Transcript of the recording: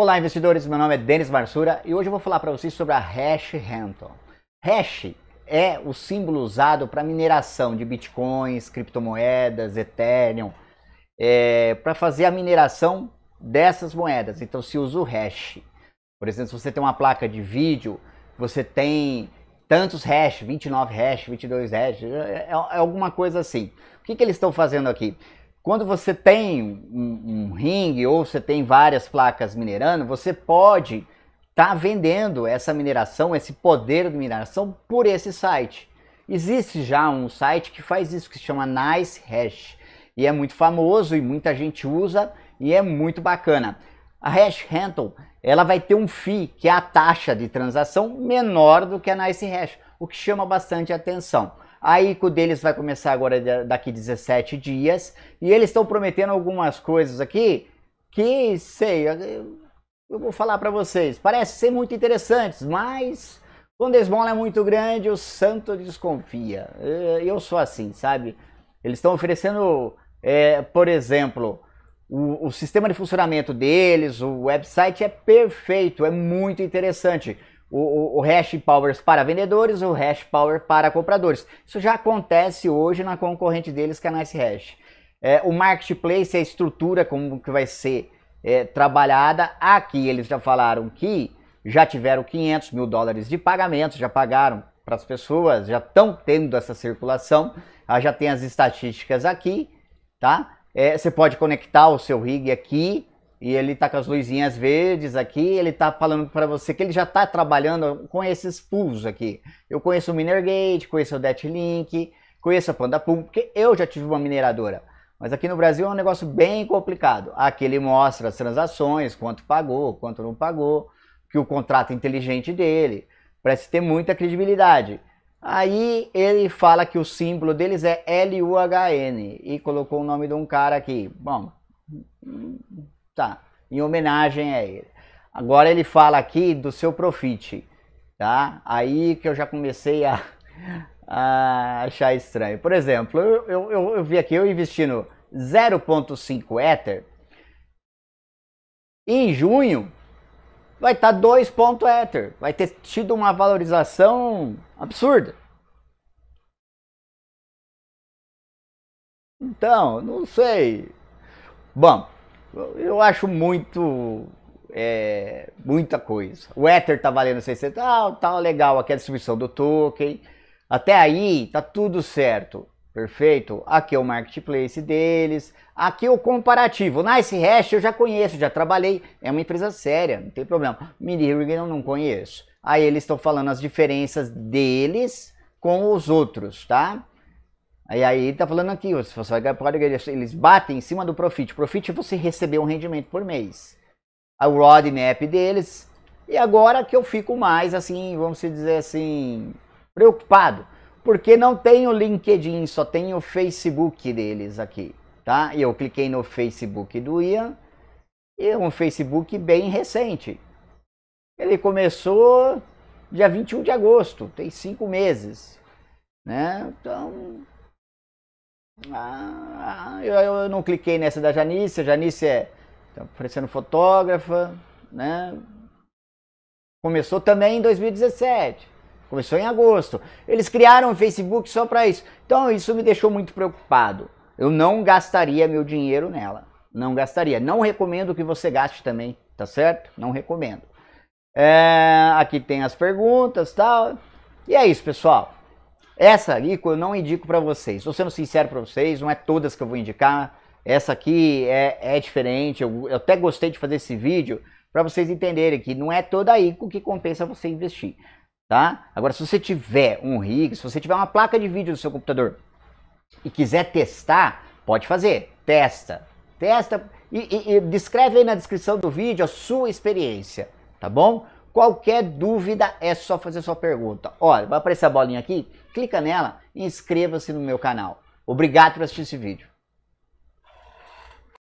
Olá, investidores. Meu nome é Denis Marsura e hoje eu vou falar para vocês sobre a Hash Hampton. Hash é o símbolo usado para mineração de bitcoins, criptomoedas, Ethereum, é, para fazer a mineração dessas moedas. Então, se usa o hash. Por exemplo, se você tem uma placa de vídeo, você tem tantos hash, 29 hash, 22 hash, é, é, é alguma coisa assim. O que, que eles estão fazendo aqui? Quando você tem um, um ringue ou você tem várias placas minerando, você pode estar tá vendendo essa mineração, esse poder de mineração por esse site. Existe já um site que faz isso, que se chama Nice Hash. E é muito famoso e muita gente usa e é muito bacana. A Hash Rental, ela vai ter um FII, que é a taxa de transação menor do que a Nice Hash, o que chama bastante atenção. A ICO deles vai começar agora daqui 17 dias. E eles estão prometendo algumas coisas aqui que, sei, eu vou falar para vocês. Parece ser muito interessantes, mas quando a esmola é muito grande, o santo desconfia. Eh, eu sou assim, sabe? Eles estão oferecendo, é, por exemplo, o, o sistema de funcionamento deles, o website é perfeito, é muito interessante o, o, hash powers para vendedores, o hash power para compradores. Isso já acontece hoje na concorrente deles, que é a Nice Hash. É, o marketplace, a estrutura como que vai ser é, trabalhada, aqui eles já falaram que já tiveram 500 mil dólares de pagamento, já pagaram para as pessoas, já estão tendo essa circulação, ah, já tem as estatísticas aqui, tá? É, você pode conectar o seu rig aqui, e ele tá com as luzinhas verdes aqui, ele tá falando para você que ele já tá trabalhando com esses pools aqui. Eu conheço o Minergate, conheço o Detlink, conheço a Panda Pool, porque eu já tive uma mineradora. Mas aqui no Brasil é um negócio bem complicado. Aqui ele mostra as transações, quanto pagou, quanto não pagou, que o contrato inteligente dele, parece ter muita credibilidade. Aí ele fala que o símbolo deles é LUHN e colocou o nome de um cara aqui. Bom, tá? Em homenagem a ele. Agora ele fala aqui do seu profite, tá? Aí que eu já comecei a, a achar estranho. Por exemplo, eu, eu, eu vi aqui eu investindo 0,5 Ether, em junho vai estar tá 2 ponto Ether, vai ter tido uma valorização absurda. Então, não sei. Bom, eu acho muito. É, muita coisa. O Ether tá valendo 60, ah, tá, tá legal, aqui é a distribuição do token. Até aí tá tudo certo, perfeito? Aqui é o marketplace deles, aqui é o comparativo. Nice Hash eu já conheço, já trabalhei, é uma empresa séria, não tem problema. Minirig eu não conheço. Aí eles estão falando as diferenças deles com os outros, tá? E aí tá falando aqui, você vai ganhar por eles batem em cima do profit. Profit é você receber um rendimento por mês. O roadmap deles. E agora que eu fico mais assim, vamos dizer assim, preocupado. Porque não tem o LinkedIn, só tem o Facebook deles aqui, tá? E eu cliquei no Facebook do Ian. E é um Facebook bem recente. Ele começou dia 21 de agosto, tem cinco meses. Né? Então, ah, eu, eu não cliquei nessa da Janice, a Janice é tá parecendo fotógrafa, né? Começou também em 2017. Começou em agosto. Eles criaram o Facebook só para isso. Então isso me deixou muito preocupado. Eu não gastaria meu dinheiro nela. Não gastaria. Não recomendo que você gaste também, tá certo? Não recomendo. É, aqui tem as perguntas, tal. E é isso, pessoal. Essa alíquota eu não indico para vocês. Estou sendo sincero para vocês, não é todas que eu vou indicar. Essa aqui é, é diferente. Eu, eu até gostei de fazer esse vídeo para vocês entenderem que não é toda aí que compensa você investir. Tá? Agora, se você tiver um rig, se você tiver uma placa de vídeo no seu computador e quiser testar, pode fazer. Testa. Testa e, e, e descreve aí na descrição do vídeo a sua experiência, tá bom? Qualquer dúvida é só fazer sua pergunta. Olha, vai aparecer a bolinha aqui, clica nela e inscreva-se no meu canal. Obrigado por assistir esse vídeo.